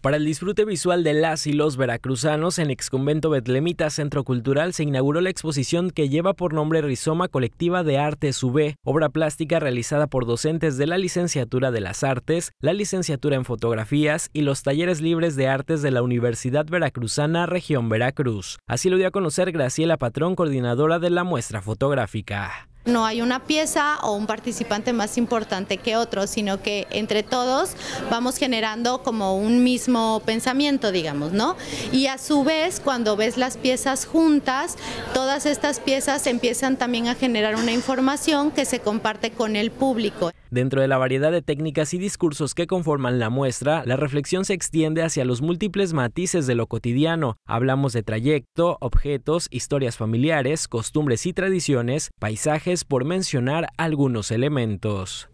Para el disfrute visual de las y los veracruzanos, en Exconvento Betlemita Centro Cultural se inauguró la exposición que lleva por nombre Rizoma Colectiva de Artes Sube, obra plástica realizada por docentes de la Licenciatura de las Artes, la Licenciatura en Fotografías y los talleres libres de artes de la Universidad Veracruzana Región Veracruz. Así lo dio a conocer Graciela Patrón, coordinadora de la muestra fotográfica no hay una pieza o un participante más importante que otro, sino que entre todos vamos generando como un mismo pensamiento, digamos, ¿no? Y a su vez, cuando ves las piezas juntas, todas estas piezas empiezan también a generar una información que se comparte con el público. Dentro de la variedad de técnicas y discursos que conforman la muestra, la reflexión se extiende hacia los múltiples matices de lo cotidiano. Hablamos de trayecto, objetos, historias familiares, costumbres y tradiciones, paisajes, por mencionar algunos elementos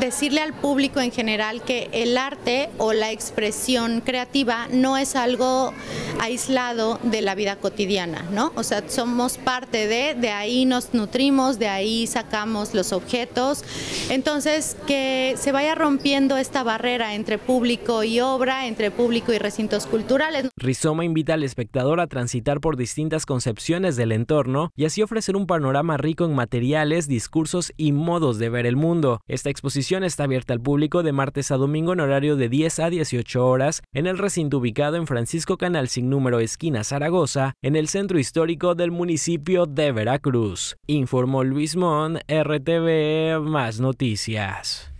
decirle al público en general que el arte o la expresión creativa no es algo aislado de la vida cotidiana, ¿no? O sea, somos parte de, de ahí nos nutrimos, de ahí sacamos los objetos. Entonces, que se vaya rompiendo esta barrera entre público y obra, entre público y recintos culturales. Rizoma invita al espectador a transitar por distintas concepciones del entorno y así ofrecer un panorama rico en materiales, discursos y modos de ver el mundo. Esta exposición está abierta al público de martes a domingo en horario de 10 a 18 horas en el recinto ubicado en Francisco Canal sin número esquina Zaragoza, en el centro histórico del municipio de Veracruz. Informó Luis Mon, RTV Más Noticias.